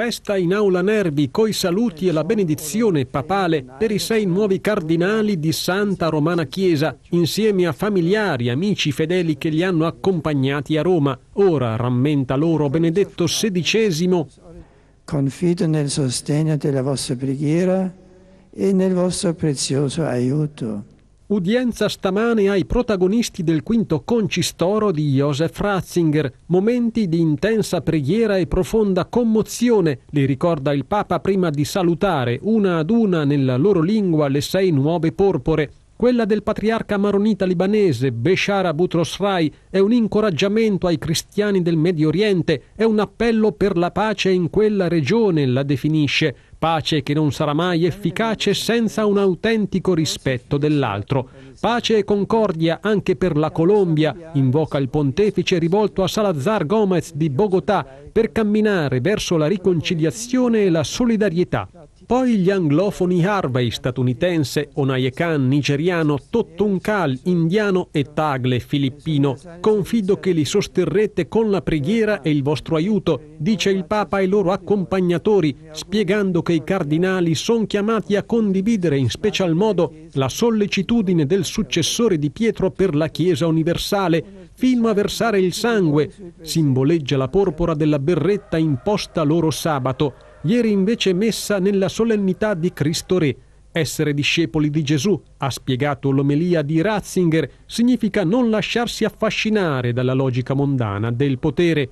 festa in aula Nervi coi saluti e la benedizione papale per i sei nuovi cardinali di Santa Romana Chiesa, insieme a familiari, amici fedeli che li hanno accompagnati a Roma. Ora rammenta loro Benedetto XVI. Confido nel sostegno della vostra preghiera e nel vostro prezioso aiuto. Udienza stamane ai protagonisti del quinto concistoro di Josef Ratzinger. Momenti di intensa preghiera e profonda commozione, li ricorda il Papa prima di salutare una ad una nella loro lingua le sei nuove porpore. Quella del patriarca maronita libanese Beshar Abutrosrai è un incoraggiamento ai cristiani del Medio Oriente, è un appello per la pace in quella regione, la definisce, pace che non sarà mai efficace senza un autentico rispetto dell'altro. Pace e concordia anche per la Colombia, invoca il pontefice rivolto a Salazar Gomez di Bogotà per camminare verso la riconciliazione e la solidarietà. Poi gli anglofoni Harvey, statunitense, Onayekan, nigeriano, Tottunkal, indiano e Tagle, filippino. Confido che li sosterrete con la preghiera e il vostro aiuto, dice il Papa ai loro accompagnatori, spiegando che i cardinali sono chiamati a condividere in special modo la sollecitudine del successore di Pietro per la Chiesa universale, fino a versare il sangue. Simboleggia la porpora della berretta imposta loro sabato ieri invece messa nella solennità di Cristo Re. Essere discepoli di Gesù, ha spiegato l'omelia di Ratzinger, significa non lasciarsi affascinare dalla logica mondana del potere